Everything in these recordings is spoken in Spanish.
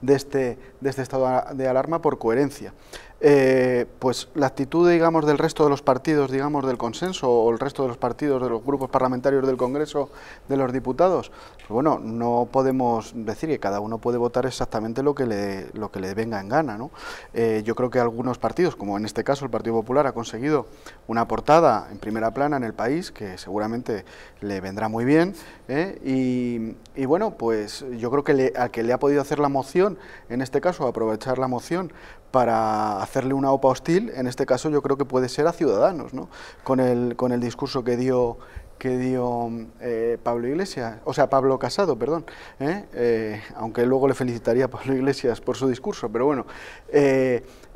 de este, este estado de alarma por coherencia. Eh, pues la actitud, digamos, del resto de los partidos, digamos, del consenso, o el resto de los partidos, de los grupos parlamentarios del Congreso, de los diputados, pues bueno, no podemos decir que cada uno puede votar exactamente lo que le, lo que le venga en gana, eh, yo creo que algunos partidos, como en este caso el Partido Popular, ha conseguido una portada en primera plana en el país, que seguramente le vendrá muy bien, ¿eh? y, bueno, pues yo creo que le, que le ha podido hacer la moción, en este caso aprovechar la moción para hacerle una OPA hostil, en este caso yo creo que puede ser a Ciudadanos, ¿no? con, el, con el discurso que dio que dio eh, Pablo Iglesias, o sea, Pablo Casado, perdón, ¿eh? Eh, aunque luego le felicitaría a Pablo Iglesias por su discurso, pero bueno,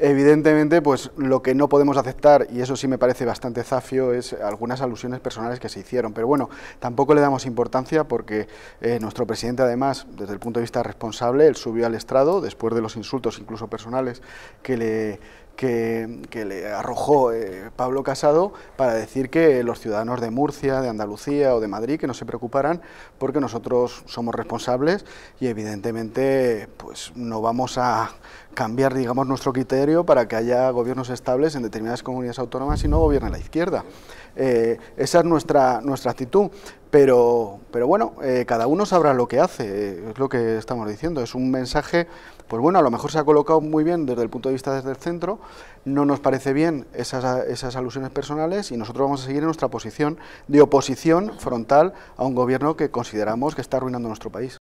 Evidentemente, pues lo que no podemos aceptar, y eso sí me parece bastante zafio, es algunas alusiones personales que se hicieron. Pero bueno, tampoco le damos importancia porque eh, nuestro presidente, además, desde el punto de vista responsable, él subió al estrado después de los insultos, incluso personales, que le que, le arrojó eh, Pablo Casado para decir que los ciudadanos de Murcia, de Andalucía o de Madrid que no se preocuparan porque nosotros somos responsables y evidentemente pues no vamos a cambiar, digamos, nuestro criterio para que haya gobiernos estables en determinadas comunidades autónomas y no gobierne la izquierda. Eh, esa es nuestra, nuestra actitud, pero, pero bueno, eh, cada uno sabrá lo que hace, eh, es lo que estamos diciendo, es un mensaje, pues bueno, a lo mejor se ha colocado muy bien desde el punto de vista desde el centro, no nos parece bien esas, esas alusiones personales y nosotros vamos a seguir en nuestra posición de oposición frontal a un gobierno que consideramos que está arruinando nuestro país.